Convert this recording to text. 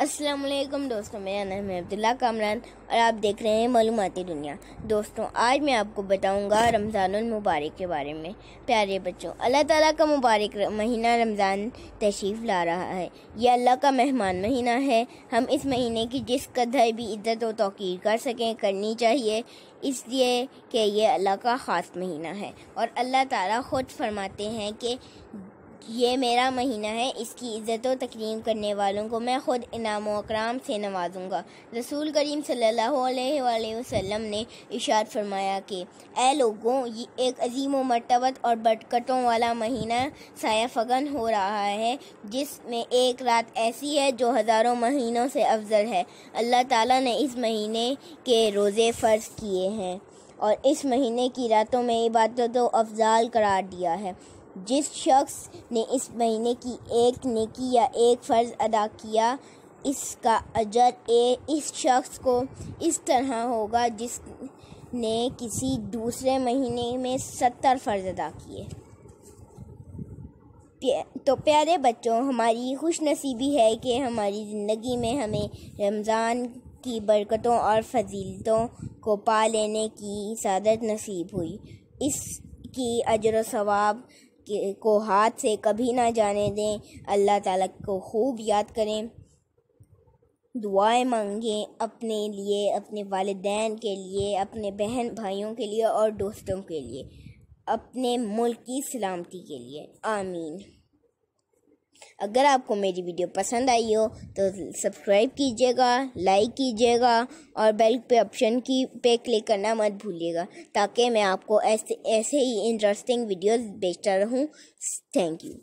अस्सलाम वालेकुम दोस्तों मेरा नाम है अब्दुल्ला कामरान और आप देख रहे हैं मालूमती दुनिया दोस्तों आज मैं आपको बताऊंगा रमज़ान मुबारक के बारे में प्यारे बच्चों अल्लाह ताला का मुबारक महीना रमज़ान तशरीफ़ ला रहा है यह अल्लाह का मेहमान महीना है हम इस महीने की जिस कदर भी इज्जत व तोक़ीर कर सकें करनी चाहिए इसलिए कि यह अल्लाह का ख़ास महीना है और अल्लाह ताला ख़ुद फरमाते हैं कि ये मेरा महीना है इसकी इज़्ज़त व तकरीम करने वालों को मैं ख़ुद इनाम अकराम से नवाजूँगा रसूल करीम सल्लल्लाहु अलैहि वसल्लम ने इशार फरमाया कि ए लोगों ये एक अजीम व मरतबत और बरकतों वाला महीना साया फगन हो रहा है जिसमें एक रात ऐसी है जो हज़ारों महीनों से अफजल है अल्लाह ताला ने इस महीने के रोज़े फ़र्ज किए हैं और इस महीने की रातों में इबादत अफजाल करार दिया है जिस शख्स ने इस महीने की एक नेकी या एक फ़र्ज़ अदा किया इसका अजर ए इस शख्स को इस तरह होगा जिसने किसी दूसरे महीने में सत्तर फ़र्ज़ अदा किए तो प्यारे बच्चों हमारी खुश नसीबी है कि हमारी ज़िंदगी में हमें रमज़ान की बरकतों और फजीलतों को पा लेने की सदत नसीब हुई इसकी अजर सवाब को हाथ से कभी ना जाने दें अल्लाह ताला को खूब याद करें दुआएं मांगें अपने लिए अपने वालदेन के लिए अपने बहन भाइयों के लिए और दोस्तों के लिए अपने मुल्क की सलामती के लिए आमीन अगर आपको मेरी वीडियो पसंद आई हो तो सब्सक्राइब कीजिएगा लाइक कीजिएगा और बेल पे ऑप्शन की पे क्लिक करना मत भूलिएगा ताकि मैं आपको ऐसे ऐसे ही इंटरेस्टिंग वीडियोस भेजता रहूँ थैंक यू